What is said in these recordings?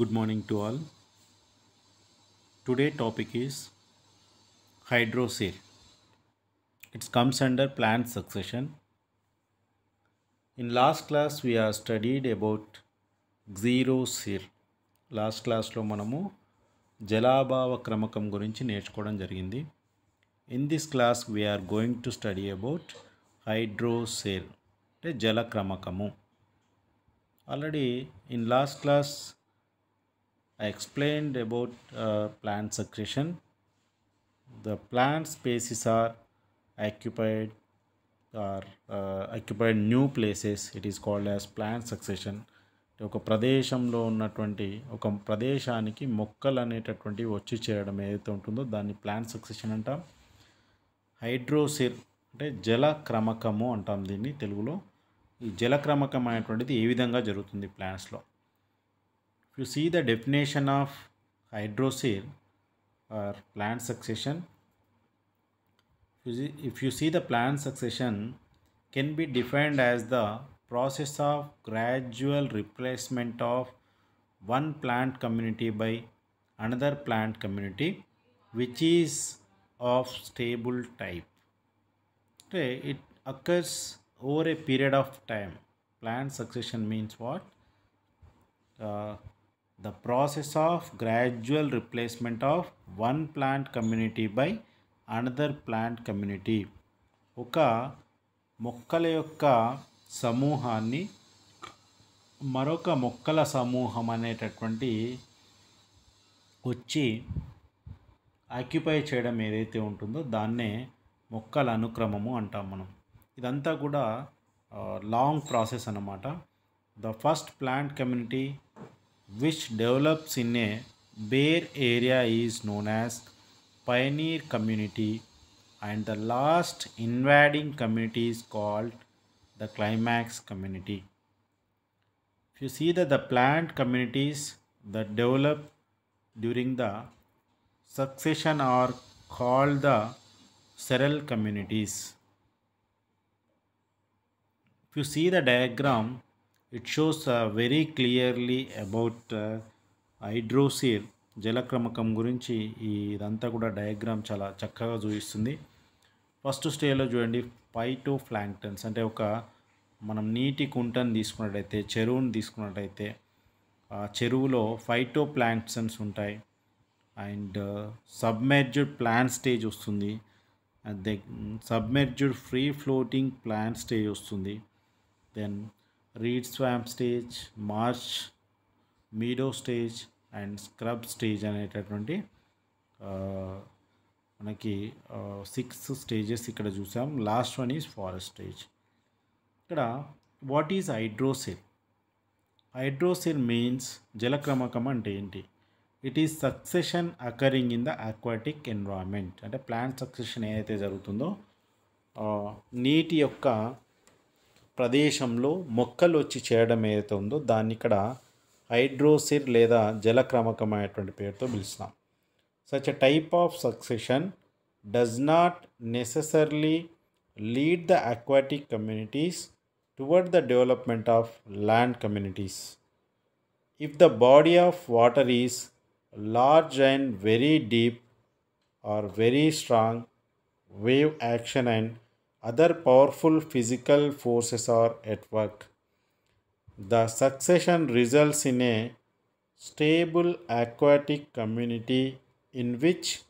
good morning to all today topic is hydrocell it comes under plant succession in last class we have studied about xerocell last క్లాస్లో మనము జలాభావ క్రమకం గురించి నేర్చుకోవడం జరిగింది in this class we're going to study about hydrosere అంటే జల క్రమకము already in last class I explained about uh, plant secretion. The plant spaces are occupied or uh, occupied new places. It is called as plant succession. ఒక ప్రదేశంలో ఉన్నటువంటి ఒక ప్రదేశానికి మొక్కలు అనేటటువంటివి వచ్చి చేరడం ఏదైతే ఉంటుందో దాన్ని ప్లాంట్ సక్సెషన్ అంటాం హైడ్రోసిర్ అంటే జల క్రమకము అంటాం దీన్ని తెలుగులో ఈ జలక్రమకం అనేటువంటిది ఏ విధంగా జరుగుతుంది ప్లాంట్స్లో you see the definition of hydrocele or plant succession, if you see the plant succession can be defined as the process of gradual replacement of one plant community by another plant community which is of stable type. Okay, it occurs over a period of time. Plant succession means what? Uh, the process of gradual replacement of one plant community by another plant community ఒక మొక్కల యొక్క సమూహాన్ని మరొక మొక్కల సమూహం అనేటటువంటి వచ్చి occupy చేయడం ఏదైతే ఉంటుందో దాన్నే మొక్కల అనుక్రమము అంటాం మనం ఇదంతా కూడా లాంగ్ ప్రాసెస్ అన్నమాట the first plant community which develops in a bare area is known as pioneer community and the last invading community is called the climax community. If you see that the plant communities that develop during the succession are called the seral communities. If you see the diagram, it shows very clearly about hydrosere జలక్రమకం గురించి ఈ ఇదంతా కూడా diagram చాలా చక్కగా చూపిస్తుంది first స్టేజ్లో చూడండి పైటో ఫ్లాంక్టన్స్ అంటే ఒక మనం నీటి కుంటను తీసుకున్నట్టయితే చెరువుని తీసుకున్నట్టయితే ఆ చెరువులో ఫైటో ప్లాంక్టన్స్ ఉంటాయి అండ్ సబ్మెర్జ్డ్ ప్లాంట్ స్టేజ్ వస్తుంది then submerged free floating plant stage వస్తుంది then reed swamp stage marsh meadow stage and scrub stage అనేటటువంటి మనకి సిక్స్ స్టేజెస్ ఇక్కడ చూసాం last one is forest stage ఇక్కడ what is hydrosere hydrosere means జలక్రమకం అంటే ఏంటి it is succession occurring in the aquatic environment అంటే ప్లాంట్ సక్సెషన్ ఏదైతే జరుగుతుందో నీటి యొక్క ప్రదేశంలో మొక్కలు వచ్చి చేయడం ఏదైతే ఉందో దాన్ని ఇక్కడ హైడ్రోసిర్ లేదా జలక్రమకమైనటువంటి పేరుతో పిలుస్తున్నాం such a type of succession does not necessarily lead the aquatic communities toward the development of land communities if the body of water is large and very deep or very strong wave action and other powerful physical forces are at work. The succession results in a stable aquatic community in which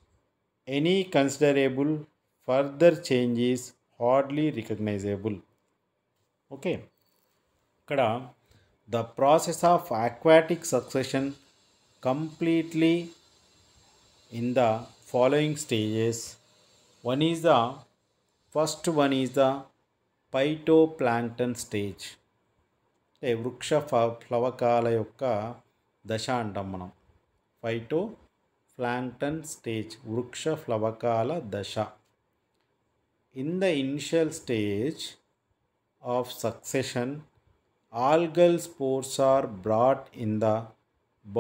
any considerable further change is hardly recognizable. Okay. Kada, the process of aquatic succession completely in the following stages. One is the First one is the phytoplankton stage. Vruksha flower kala yukka dasha antammanam. Phytoplankton stage. Vruksha flower kala dasha. In the initial stage of succession, algal spores are brought in the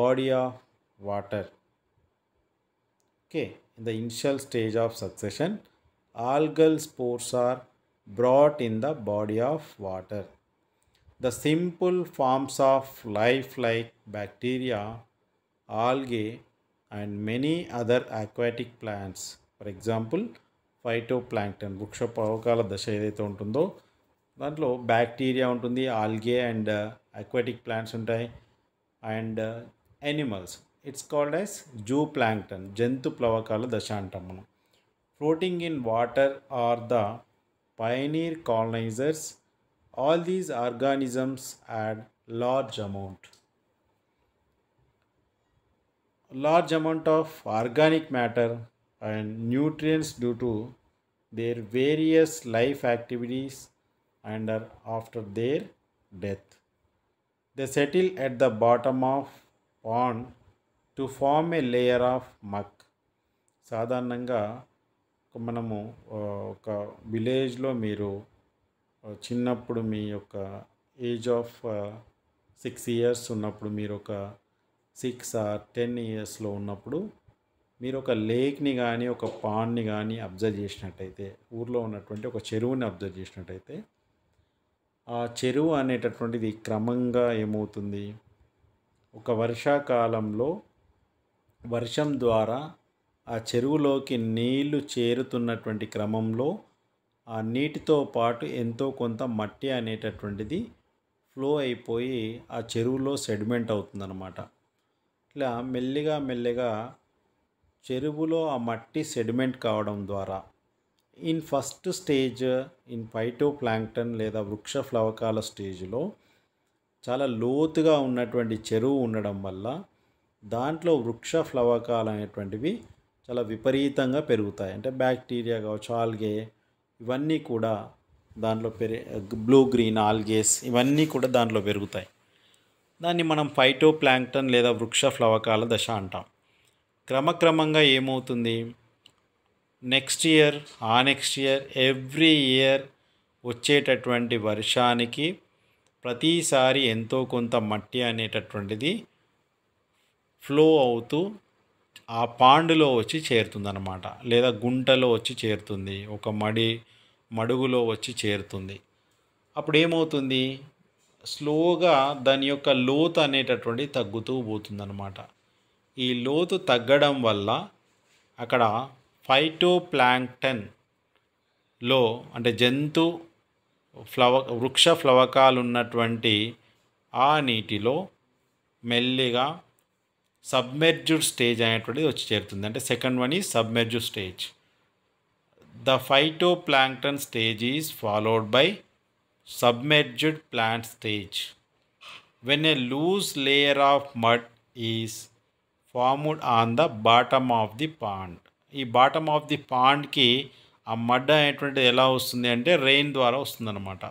body of water. Okay, in the initial stage of succession, algal spores are brought in the body of water the simple forms of life like bacteria algae and many other aquatic plants for example phytoplankton వృక్ష పవకాల దశ ఏదైతే ఉంటుందో దాంట్లో bacteria ఉంటుంది algae and aquatic plants ఉంటాయి and animals it's called as zooplankton జంతు ప్లవకాల దశ అంటాం మనం floating in water are the pioneer colonizers. All these organisms add large amount. Large amount of organic matter and nutrients due to their various life activities and are after their death. They settle at the bottom of pond to form a layer of muck. సాధారణంగా మనము ఒక విలేజ్లో మీరు చిన్నప్పుడు మీ యొక్క age of six years ఉన్నప్పుడు మీరు ఒక సిక్స్ ఆర్ టెన్ ఇయర్స్లో ఉన్నప్పుడు మీరు ఒక లేక్ని కానీ ఒక పాండ్ని కానీ అబ్జర్వ్ చేసినట్టయితే ఊర్లో ఉన్నటువంటి ఒక చెరువుని అబ్జర్వ్ చేసినట్టయితే ఆ చెరువు అనేటటువంటిది క్రమంగా ఏమవుతుంది ఒక వర్షాకాలంలో వర్షం ద్వారా ఆ చెరువులోకి నీళ్లు చేరుతున్నటువంటి క్రమంలో ఆ నీటితో పాటు ఎంతో కొంత మట్టి అనేటటువంటిది ఫ్లో అయిపోయి ఆ చెరువులో సెడిమెంట్ అవుతుందన్నమాట ఇట్లా మెల్లిగా మెల్లిగా చెరువులో ఆ మట్టి సెడిమెంట్ కావడం ద్వారా in first stage in phytoplankton లేదా వృక్ష ఫ్లవకాల స్టేజ్లో చాలా లోతుగా ఉన్నటువంటి చెరువు ఉండడం వల్ల దాంట్లో వృక్ష ఫ్లవకాలు అనేటువంటివి చాలా విపరీతంగా పెరుగుతాయి అంటే బ్యాక్టీరియా కావచ్చు ఆల్గే ఇవన్నీ కూడా దాంట్లో పెరి బ్లూ గ్రీన్ ఆల్గేస్ ఇవన్నీ కూడా దాంట్లో పెరుగుతాయి దాన్ని మనం ఫైటో ప్లాంక్టన్ లేదా వృక్ష ఫ్లవకాల దశ అంటాం క్రమక్రమంగా ఏమవుతుంది నెక్స్ట్ ఇయర్ ఆ నెక్స్ట్ ఇయర్ ఎవ్రీ ఇయర్ వచ్చేటటువంటి వర్షానికి ప్రతిసారి ఎంతో కొంత మట్టి అనేటటువంటిది ఫ్లో అవుతూ ఆ పాండులో వచ్చి చేరుతుందన్నమాట లేదా గుంటలో వచ్చి చేరుతుంది ఒక మడి మడుగులో వచ్చి చేరుతుంది అప్పుడు ఏమవుతుంది స్లోగా దాని యొక్క లోతు అనేటటువంటి తగ్గుతూ పోతుందన్నమాట ఈ లోతు తగ్గడం వల్ల అక్కడ ఫైటో ప్లాంక్టన్లో అంటే జంతు ఫ్లవ వృక్ష ఫ్లవకాలు ఉన్నటువంటి ఆ నీటిలో మెల్లిగా సబ్మెర్జ్డ్ స్టేజ్ అనేటువంటిది వచ్చి చేరుతుంది అంటే second one is submerged stage the phytoplankton stage is followed by submerged plant stage when a loose layer of mud is formed on the bottom of the pond ఈ bottom of the పాండ్కి ఆ mud అనేటువంటిది ఎలా వస్తుంది అంటే rain ద్వారా వస్తుందన్నమాట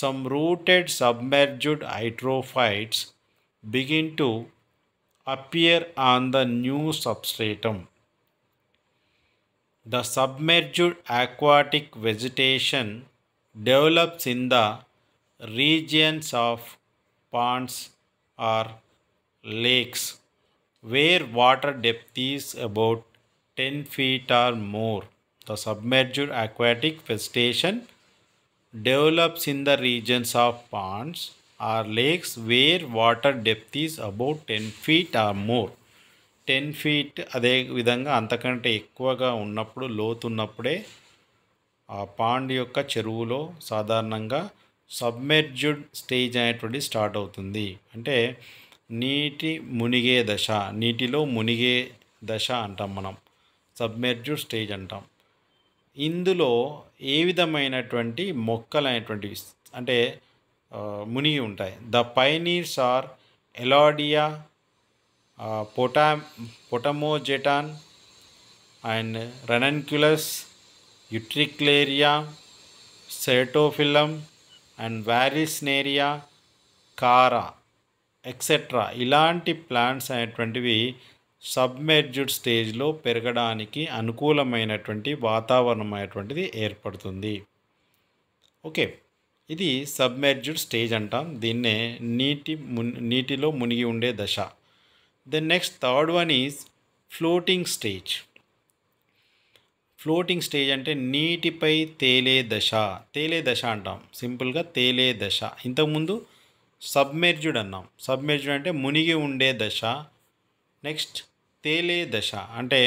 some rooted submerged hydrophytes begin to appear on the new substratum. The submerged aquatic vegetation develops in the regions of ponds or lakes where water depth is about 10 feet or more. The submerged aquatic vegetation develops in the regions of ponds or lakes where water depth is about ten feet or more ten feet అదే విధంగా అంతకంటే ఎక్కువగా ఉన్నప్పుడు లోతున్నప్పుడే ఆ pond యొక్క చెరువులో సాధారణంగా సబ్మెర్జుడ్ stage అనేటువంటి స్టార్ట్ అవుతుంది అంటే నీటి మునిగే దశ నీటిలో మునిగే దశ అంటాం మనం సబ్మెర్జుడ్ స్టేజ్ అంటాం ఇందులో ఏ విధమైనటువంటి మొక్కలు అనేటువంటివి అంటే మునిగి ఉంటాయి ద పైనీర్స్ ఆర్ ఎలాడియా పొటా Potamogeton and Ranunculus Utricularia Ceratophyllum and Vallisneria Chara etcetera ఇలాంటి ప్లాంట్స్ అనేటువంటివి సబ్మెర్జ్డ్ స్టేజ్లో పెరగడానికి అనుకూలమైనటువంటి వాతావరణం అనేటువంటిది ఏర్పడుతుంది ఓకే ఇది సబ్మెర్జ్డ్ స్టేజ్ అంటాం దీన్నే నీటి నీటిలో మునిగి ఉండే దశ then next third one is floating stage floating stage అంటే నీటిపై తేలే దశ తేలే దశ అంటాం సింపుల్గా తేలే దశ ఇంతకుముందు సబ్మెర్జ్డ్ అన్నాం సబ్మెర్జ్డ్ అంటే మునిగి ఉండే దశ నెక్స్ట్ తేలే దశ అంటే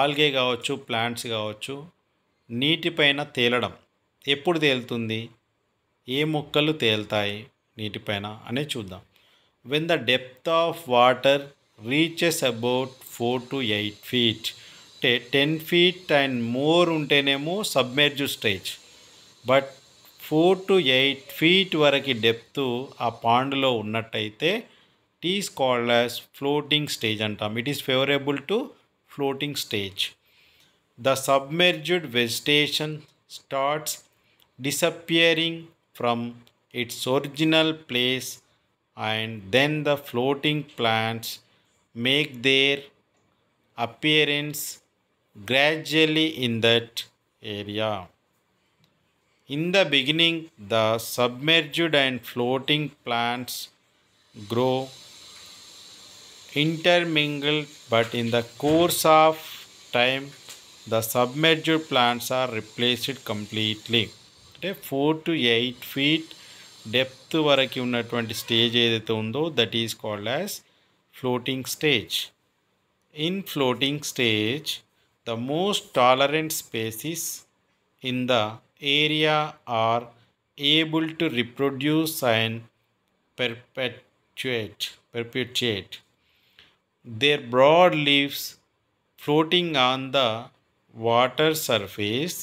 ఆల్గే కావచ్చు ప్లాంట్స్ కావచ్చు నీటిపైన తేలడం ఎప్పుడు తేలుతుంది ఏ మొక్కలు తేలుతాయి నీటిపైన అనే చూద్దాం when the depth of water reaches about four to eight feet అంటే టెన్ ఫీట్ అండ్ మోర్ ఉంటేనేమో submerge stage but four to eight feet వరకు డెప్త్ ఆ పాండ్లో ఉన్నట్టయితే it called as floating stage అంటాం it is favourable to floating stage the submerged vegetation starts disappearing from its original place and then the floating plants make their appearance gradually in that area. In the beginning, the submerged and floating plants grow intermingled, but in the course of time, the submerged plants are replaced completely. అంటే four to eight feet depth వరకు ఉన్నటువంటి stage ఏదైతే ఉందో that is called as floating stage in floating stage the most tolerant species in the area are able to reproduce and perpetuate perpetuate their broad leaves floating on the water surface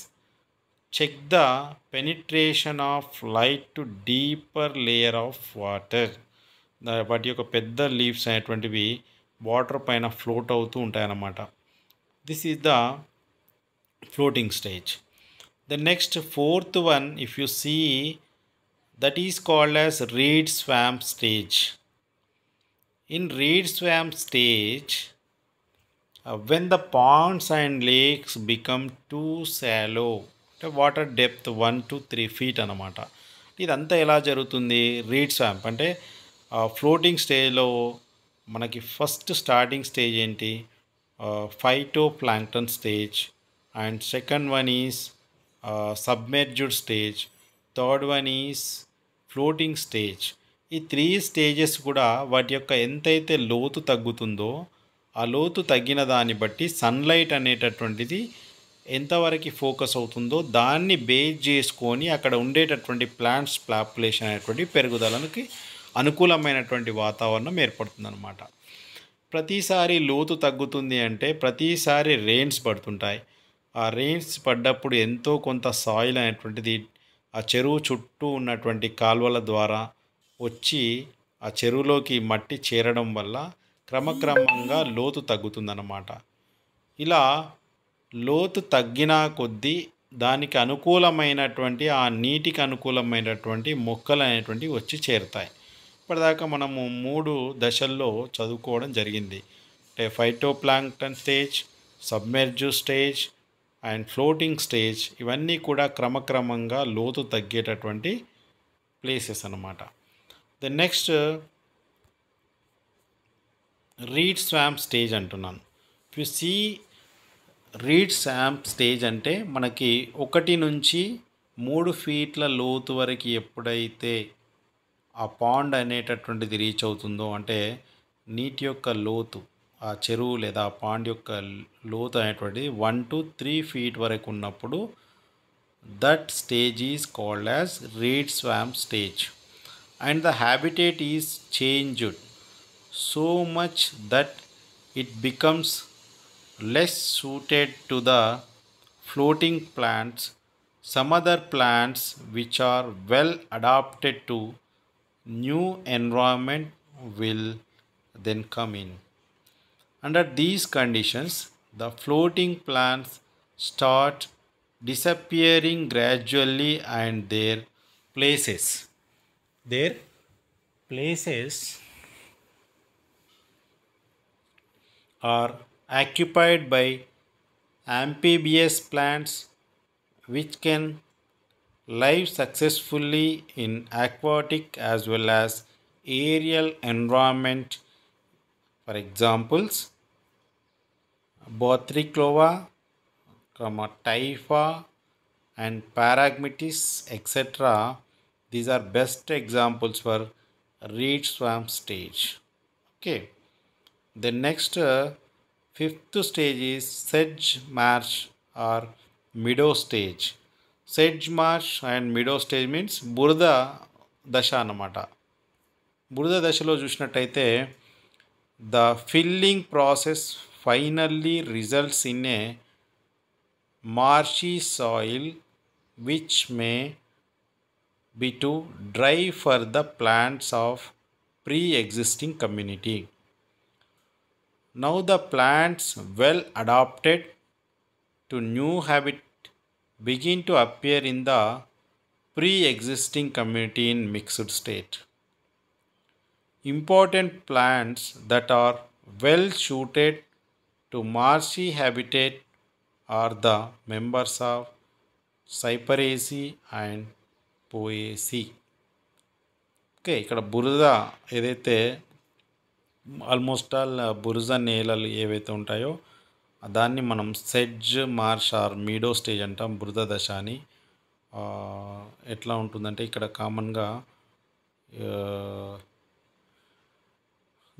check the penetration of light to deeper layer of water. The you have the leaves and 20 be water pine float out to This is the floating stage. The next fourth one, if you see, that is called as reed swamp stage. In reed swamp stage, uh, when the ponds and lakes become too shallow, అంటే water depth one to three feet అనమాట ఇదంతా ఎలా జరుగుతుంది read swamp అంటే floating స్టేజ్లో మనకి first starting stage ఏంటి phytoplankton stage and second one is submerged stage third one is floating stage ఈ త్రీ స్టేజెస్ కూడా వాటి యొక్క ఎంతైతే లోతు తగ్గుతుందో ఆ లోతు తగ్గిన దాన్ని బట్టి సన్లైట్ అనేటటువంటిది ఎంతవరకు ఫోకస్ అవుతుందో దాన్ని బేస్ చేసుకొని అక్కడ ఉండేటటువంటి ప్లాంట్స్ పాపులేషన్ అనేటువంటి పెరుగుదలకి అనుకూలమైనటువంటి వాతావరణం ఏర్పడుతుందన్నమాట ప్రతిసారి లోతు తగ్గుతుంది అంటే ప్రతిసారి రెయిన్స్ పడుతుంటాయి ఆ రెయిన్స్ పడ్డప్పుడు ఎంతో కొంత సాయిల్ అనేటువంటిది ఆ చెరువు చుట్టూ ఉన్నటువంటి కాల్వల ద్వారా వచ్చి ఆ చెరువులోకి మట్టి చేరడం వల్ల క్రమక్రమంగా లోతు తగ్గుతుందన్నమాట ఇలా లోతు తగ్గిన కొద్దీ దానికి అనుకూలమైనటువంటి ఆ నీటికి అనుకూలమైనటువంటి మొక్కలు అనేటువంటివి వచ్చి చేరుతాయి ఇప్పటిదాకా మనము మూడు దశల్లో చదువుకోవడం జరిగింది అంటే plankton stage submerge stage and floating stage ఇవన్నీ కూడా క్రమక్రమంగా లోతు తగ్గేటటువంటి ప్లేసెస్ అన్నమాట the next reed swamp stage అంటున్నాను you see reed swamp stage అంటే మనకి ఒకటి నుంచి మూడు ఫీట్ల లోతు వరకు ఎప్పుడైతే ఆ పాండ్ అనేటటువంటిది రీచ్ అవుతుందో అంటే నీటి యొక్క లోతు ఆ చెరువు లేదా ఆ పాండ్ యొక్క లోతు అనేటువంటిది వన్ టు త్రీ ఫీట్ వరకు ఉన్నప్పుడు that stage is called as reed swamp stage and the habitat is changed so much that it becomes less suited to the floating plants, some other plants which are well adapted to new environment will then come in. Under these conditions, the floating plants start disappearing gradually and their places. Their places are occupied by amphibious plants which can live successfully in aquatic as well as aerial environment for examples Botryclova, Typha and Paragmitis etc. These are best examples for reed swamp stage. Okay. The next uh, Fifth stage is sedge marsh or meadow stage. Sedge marsh and meadow stage means బురద దశ అన్నమాట బురద దశలో చూసినట్టయితే the filling process finally results in a marshy soil which may be too dry for the plants of pre-existing community. Now the plants well adapted to new habit begin to appear in the pre-existing community in mixed state. Important plants that are well suited to marshy habitat are the members of Cyperaceae and Poaceae. Okay ఇక్కడ బురద ఏదైతే almost all బురుజ నేలలు ఏవైతే ఉంటాయో దాన్ని మనం sedge marsh or meadow stage అంటాం బురద దశ అని ఎట్లా ఉంటుందంటే ఇక్కడ కామన్గా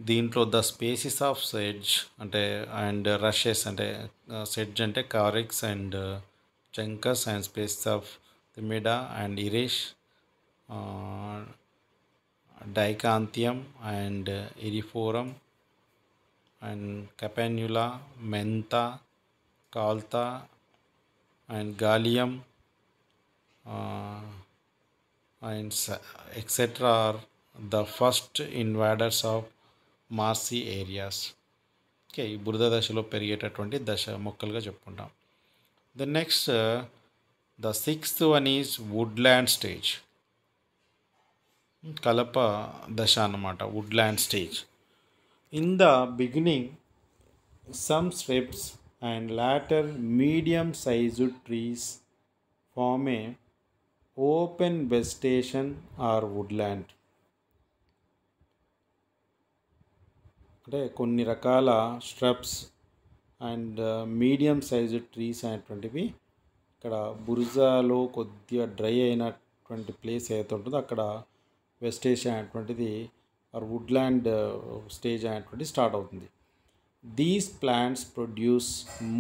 దీంట్లో ద స్పేసిస్ ఆఫ్ సెడ్జ్ అంటే అండ్ రషెస్ అంటే సెడ్జ్ అంటే Carex and Juncus and species of తిమిడా అండ్ ఇరేష్ Dichanthium and Eriophorum and Campanula Mentha Caltha and Galium and etcetera are the first invaders of marshy areas okay ఈ బురద దశలో పెరిగేటటువంటి దశ మొక్కలుగా చెప్పుకుంటాం the next the sixth one is Woodland stage కలప దశ అన్నమాట land stage in the beginning some strips and later medium size trees form a open vegetation or woodland అంటే కొన్ని రకాల shrubs and medium size trees అనేటువంటివి ఇక్కడ బురుజాలో కొద్దిగా dry అయినటువంటి ప్లేస్ ఏదైతే ఉంటుందో అక్కడ వెస్ట్ ఏషియా అనేటువంటిది ఆర్ వుడ్లాండ్ స్టేజ్ అనేటువంటి స్టార్ట్ అవుతుంది these plants produce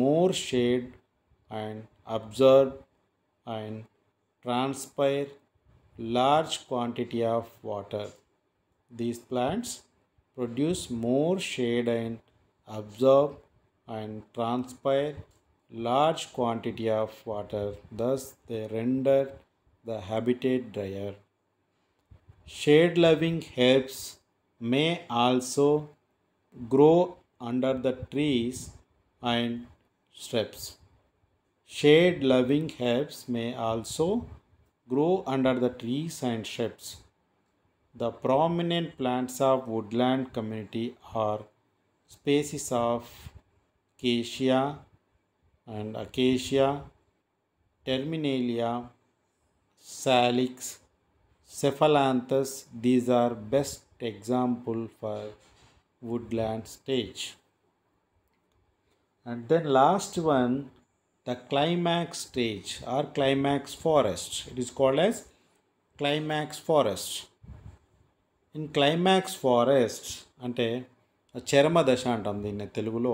more shade and observe and transpire large quantity of water these plants produce more shade and observe and transpire large quantity of water thus they render the habitat drier Shade loving herbs may also grow under the trees and shrubs. Shade loving herbs may also grow under the trees and shrubs. The prominent plants of woodland community are species of Acacia and Acacia, Terminalia, Salix, Cephalanthus, these are best example for woodland stage. And then last one, the climax stage or climax forest. It is called as climax forest. In climax forest అంటే చరమ దశ అంటాం దీన్ని తెలుగులో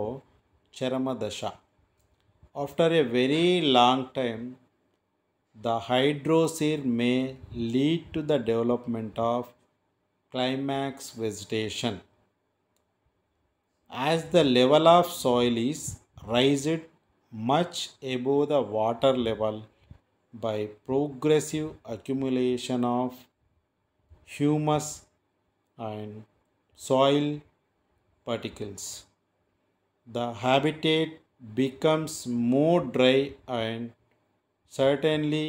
చరమ దశ after a very long time The hydrosir may lead to the development of climax vegetation. As the level of soil is raised much above the water level by progressive accumulation of humus and soil particles. The habitat becomes more dry and certainly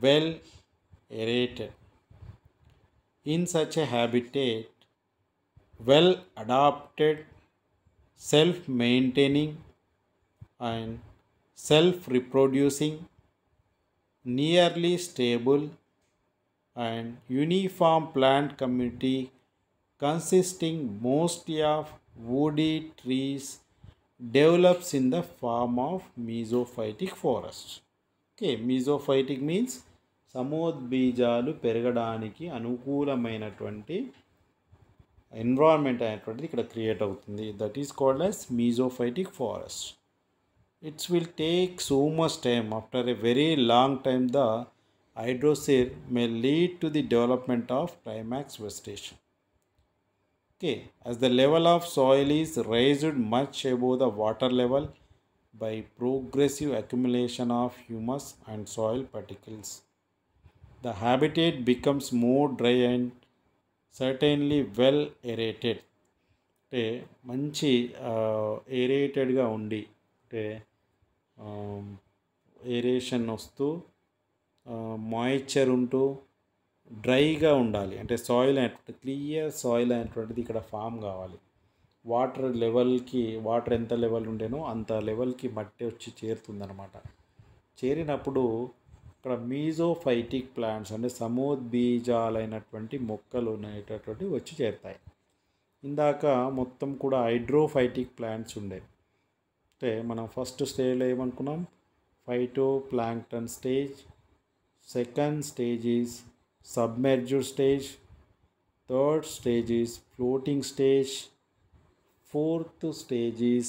well aerated. In such a habitat, well adapted, self maintaining, and self reproducing, nearly stable, and uniform plant community consisting mostly of woody trees develops in the form of mesophytic forests. Okay mesophytic means సమోద్బీజాలు పెరగడానికి అనుకూలమైనటువంటి environment అనేటువంటిది ఇక్కడ create అవుతుంది that is called as mesophytic forest it's will take so much time after a very long time the hydrosere may lead to the development of climax vegetation okay as the level of soil is raised much above the water level by progressive accumulation of humus and soil particles. The habitat becomes more dry and certainly well aerated అంటే మంచి ఏరేటెడ్గా ఉండి అంటే aeration వస్తూ moisture ఉంటూ డ్రైగా ఉండాలి అంటే soil అనేటువంటి క్లియర్ సాయిల్ అనేటువంటిది ఇక్కడ ఫామ్ కావాలి వాటర్ లెవెల్కి వాటర్ ఎంత లెవెల్ ఉండేనో అంత లెవెల్కి మట్టి వచ్చి చేరుతుందనమాట చేరినప్పుడు ఇక్కడ మీజోఫైటిక్ ప్లాంట్స్ అంటే సమోద్బీజాలైనటువంటి మొక్కలు అనేటటువంటి వచ్చి చేరుతాయి ఇందాక మొత్తం కూడా హైడ్రోఫైటిక్ ప్లాంట్స్ ఉండే అంటే మనం ఫస్ట్ స్టేజ్లో ఏమనుకున్నాం phytoplankton stage second stage is submerged stage third stage is floating stage fourth stage is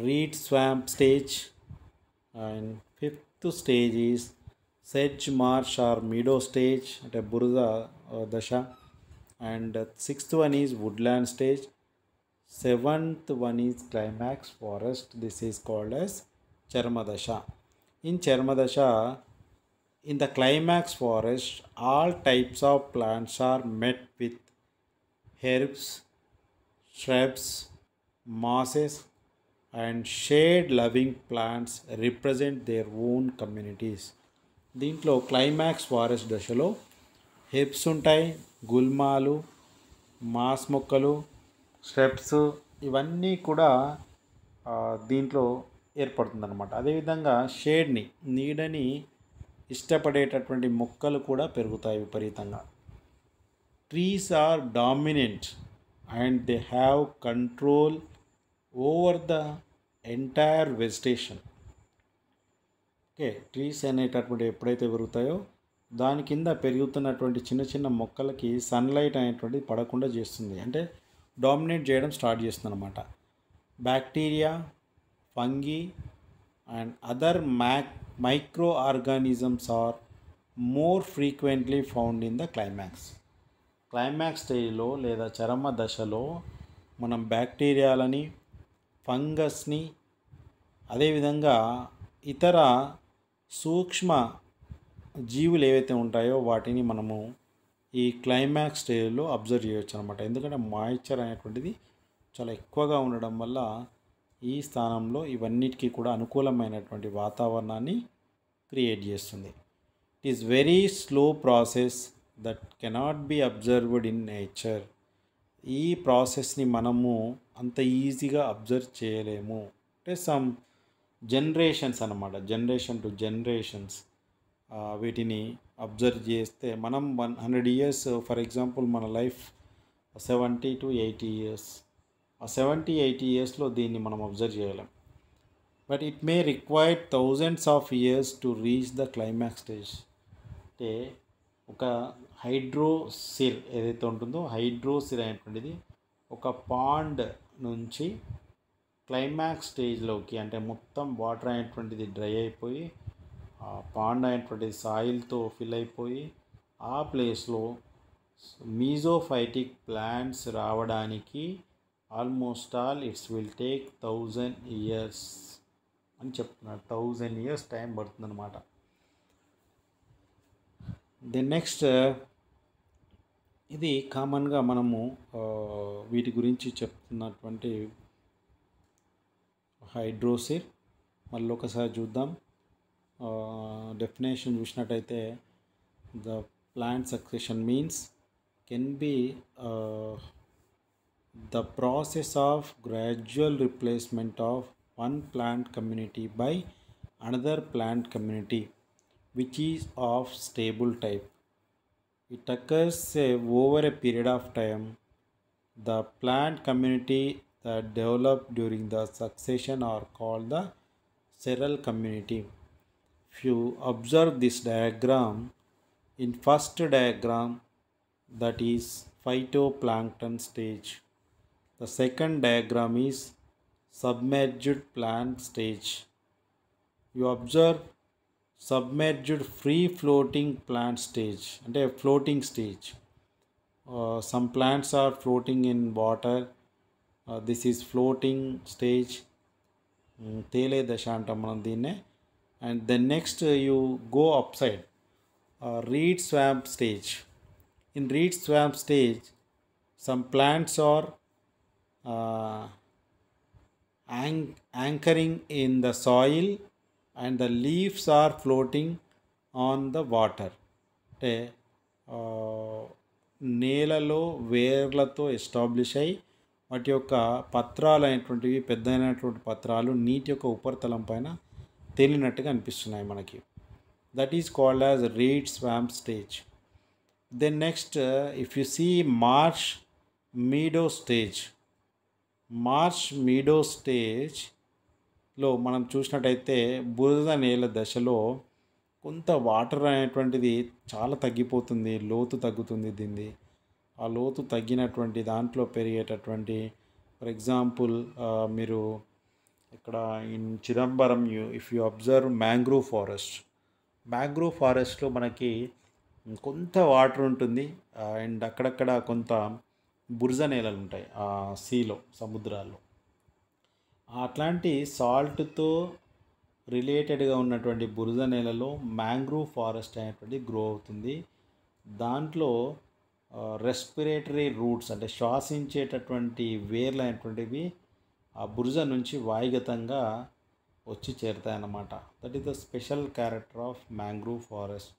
reed swamp stage and fifth stage is sedge marsh or meadow stage at a uh, dasha and sixth one is woodland stage seventh one is climax forest this is called as charmadasha in charmadasha in the climax forest all types of plants are met with herbs shrubs, mosses, and shade loving plants represent their own communities దీంట్లో climax forest దశలో herbs ఉంటాయి గుల్మాలు mass మొక్కలు steps ఇవన్నీ కూడా దీంట్లో ఏర్పడుతుందన్నమాట అదేవిధంగా షేడ్ని నీడని ఇష్టపడేటటువంటి మొక్కలు కూడా పెరుగుతాయి విపరీతంగా trees are dominant and they have control over the entire vegetation okay trees అనేటటువంటి ఎప్పుడైతే పెరుగుతాయో దాని కింద పెరుగుతున్నటువంటి చిన్న చిన్న మొక్కలకి సన్లైట్ అనేటువంటి పడకుండా చేస్తుంది అంటే డామినేట్ చేయడం స్టార్ట్ చేస్తుంది అనమాట bacteria fungi and other mac microorganisms are more frequently found in the climax climax స్టేజ్లో లేదా చరమ దశలో మనం బ్యాక్టీరియాలని ఫంగస్ని అదేవిధంగా ఇతర సూక్ష్మ జీవులు ఏవైతే ఉంటాయో వాటిని మనము ఈ క్లైమాక్స్ స్టేజ్లో అబ్జర్వ్ చేయవచ్చు అనమాట ఎందుకంటే మాయిశ్చర్ అనేటువంటిది చాలా ఎక్కువగా ఉండడం వల్ల ఈ స్థానంలో ఇవన్నిటికీ కూడా అనుకూలమైనటువంటి వాతావరణాన్ని క్రియేట్ చేస్తుంది it is very slow process that cannot be observed in nature ఈ ప్రాసెస్ని మనము అంత ఈజీగా అబ్జర్వ్ చేయలేము అంటే సమ్ జనరేషన్స్ అనమాట జనరేషన్ టు జనరేషన్స్ వీటిని అబ్జర్వ్ చేస్తే మనం one hundred years for example మన life seventy to eighty years ఆ సెవెంటీ ఎయిటీ ఇయర్స్లో దీన్ని మనం అబ్జర్వ్ చేయలేం but it may require thousands of years to reach the climax stage అంటే ఒక హైడ్రోసిర్ ఏదైతే ఉంటుందో హైడ్రోసిర్ అనేటువంటిది ఒక పాండ్ నుంచి క్లైమాక్స్ స్టేజ్లోకి అంటే మొత్తం వాటర్ అనేటువంటిది డ్రై అయిపోయి ఆ పాండ్ అనేటువంటిది సాయిల్తో ఫిల్ అయిపోయి ఆ ప్లేస్లో మీజోఫైటిక్ ప్లాంట్స్ రావడానికి almost all it's will take thousand years అని చెప్తున్నారు థౌజండ్ ఇయర్స్ టైం పడుతుందన్నమాట ది నెక్స్ట్ ఇది కామన్గా మనము వీటి గురించి చెప్తున్నటువంటి హైడ్రోసిర్ మళ్ళీ ఒకసారి చూద్దాం డెఫినేషన్ చూసినట్టయితే the plant succession means can be the process of gradual replacement of one plant community by another plant community which is of stable type It occurs over a period of time. The plant community that develop during the succession are called the seral community. If you observe this diagram, in first diagram that is phytoplankton stage. The second diagram is submerged plant stage. You observe submerged free floating plant stage and a floating stage uh, some plants are floating in water uh, this is floating stage tele mm, and then next uh, you go upside uh, reed swamp stage in reed swamp stage some plants are uh, anchoring in the soil and the leaves are floating on the water అంటే నేలలో వేర్లతో establish అయి వాటి యొక్క పత్రాలు అయినటువంటివి పెద్దైనటువంటి పత్రాలు నీటి యొక్క ఉపరితలం పైన తేలినట్టుగా అనిపిస్తున్నాయి మనకి that is called as reed swamp stage then next if you see marsh meadow stage marsh meadow stage లో మనం చూసినట్టయితే బురద నేల దశలో కొంత వాటర్ అనేటువంటిది చాలా తగ్గిపోతుంది లోతు తగ్గుతుంది దీన్ని ఆ లోతు తగ్గినటువంటి దాంట్లో పెరిగేటటువంటి ఫర్ ఎగ్జాంపుల్ మీరు ఇక్కడ in Chidambaram you if you observe mangrove forest mangrove ఫారెస్ట్లో మనకి కొంత వాటర్ ఉంటుంది అండ్ అక్కడక్కడ కొంత బురజ నేలలు ఉంటాయి సీలో సముద్రాల్లో అట్లాంటి సాల్ట్తో రిలేటెడ్గా ఉన్నటువంటి బురద నేలలో మ్యాంగ్రూవ్ ఫారెస్ట్ అనేటువంటి గ్రో అవుతుంది దాంట్లో రెస్పిరేటరీ రూట్స్ అంటే శ్వాసించేటటువంటి వేర్లు అనేటువంటివి ఆ బురద నుంచి వాయుగతంగా వచ్చి చేరుతాయన్నమాట that is the special character of mangrove forest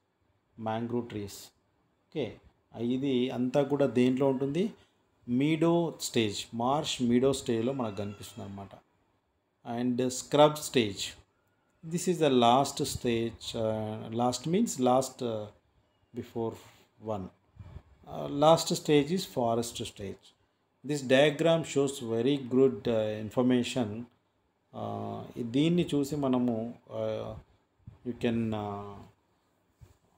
mangrove trees okay ఇది అంతా కూడా దేంట్లో ఉంటుంది మీడో స్టేజ్ మార్ష్ మీడో స్టేజ్లో మనకు కనిపిస్తుంది అనమాట and scrub stage this is the last stage uh, last means last uh, before one uh, last stage is forest stage this diagram shows very good uh, information uh, దీన్ని చూసి మనము you can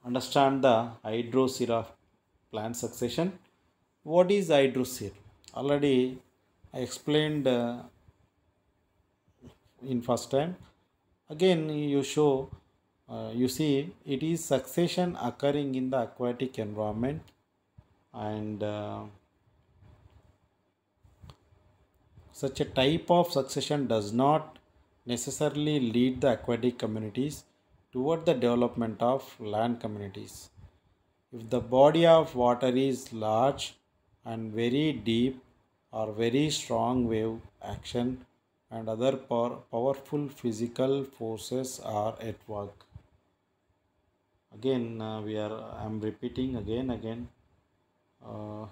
understand the hydrosere of plant succession what is hydrocere already i explained uh, in first time again you show uh, you see it is succession occurring in the aquatic environment and uh, such a type of succession does not necessarily lead the aquatic communities toward the development of land communities. If the body of water is large and very deep or very strong wave action and other power, powerful physical forces are at work again uh, we are i'm repeating again again uh,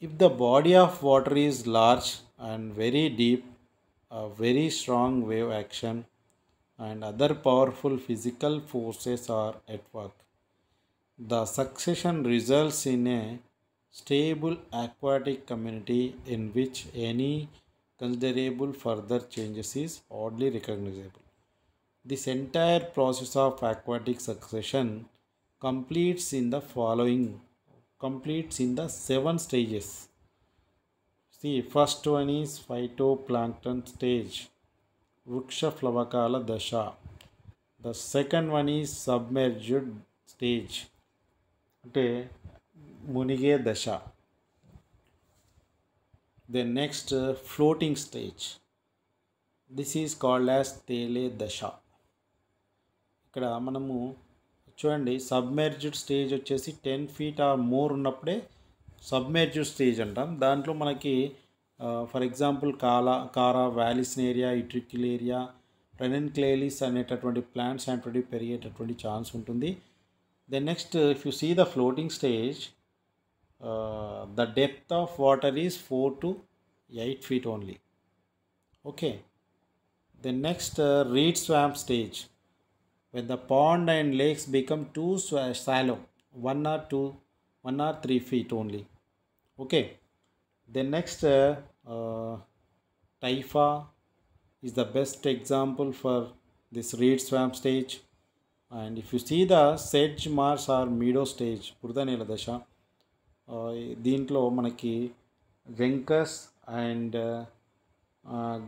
if the body of water is large and very deep a very strong wave action and other powerful physical forces are at work the succession results in a stable aquatic community in which any considerable further changes is oddly recognizable. This entire process of aquatic succession completes in the following completes in the seven stages. See, first one is phytoplankton stage, Ruksha Flavakala Dasha. The second one is submerged stage. Okay, మునిగే దశ then next floating stage this is called as తేలే దశ ఇక్కడ మనము చూడండి submerged stage వచ్చేసి ten feet or more ఉన్నప్పుడే submerged stage అంటాం దాంట్లో మనకి ఫర్ ఎగ్జాంపుల్ కాలా కారా వ్యాలిసిన్ ఏరియా ఇట్రికిల్ ఏరియా రెనెన్ క్లేలిస్ అనేటటువంటి ప్లాంట్స్ అనేటువంటి పెరిగేటటువంటి ఛాన్స్ ఉంటుంది then next if you see the floating stage Uh, the depth of water is 4 to 8 feet only okay The next uh, reed swamp stage when the pond and lakes become too shallow 1 or 2 1 or 3 feet only okay The next uh, uh, taifa is the best example for this reed swamp stage and if you see the sedge marsh or meadow stage ಪುರ್ಧನೇಲ ದಶ దీంట్లో మనకి వెంకస్ and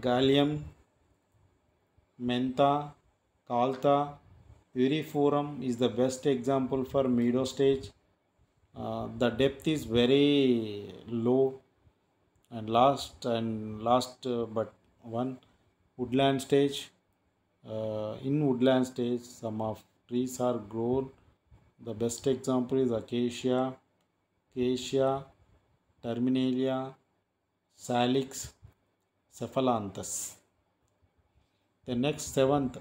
gallium, mentha, కాల్తా uriforum is the best example for middle stage the depth is very low and last and last uh, but one woodland stage uh, in woodland stage some of trees are grown the best example is acacia Asia, Terminalia, salix cephalanthus the next seventh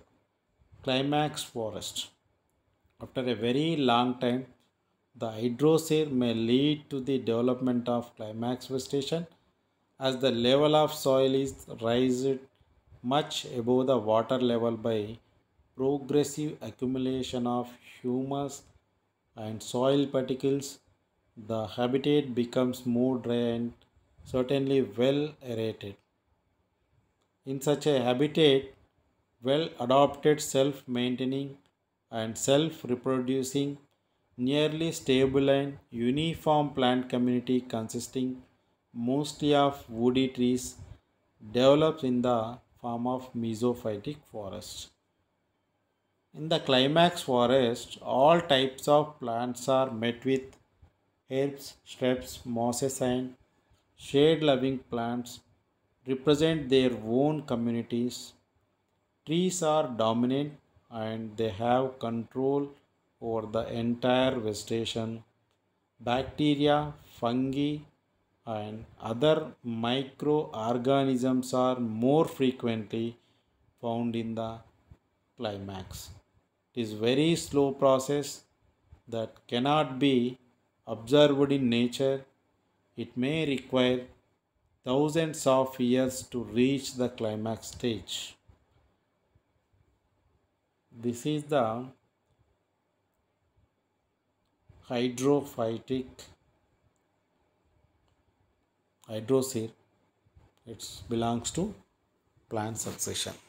climax forest after a very long time the hydrocere may lead to the development of climax vegetation as the level of soil is raised much above the water level by progressive accumulation of humus and soil particles the habitat becomes more dry and certainly well aerated. In such a habitat, well adapted self maintaining and self reproducing, nearly stable and uniform plant community consisting mostly of woody trees develops in the form of mesophytic forest. In the climax forest, all types of plants are met with herbs, shrubs, mosses, and shade loving plants represent their own communities. Trees are dominant and they have control over the entire vegetation. Bacteria, fungi, and other microorganisms are more frequently found in the climax. It is very slow process that cannot be observed in nature, it may require thousands of years to reach the climax stage. This is the hydrophytic hydrocere. It belongs to plant succession.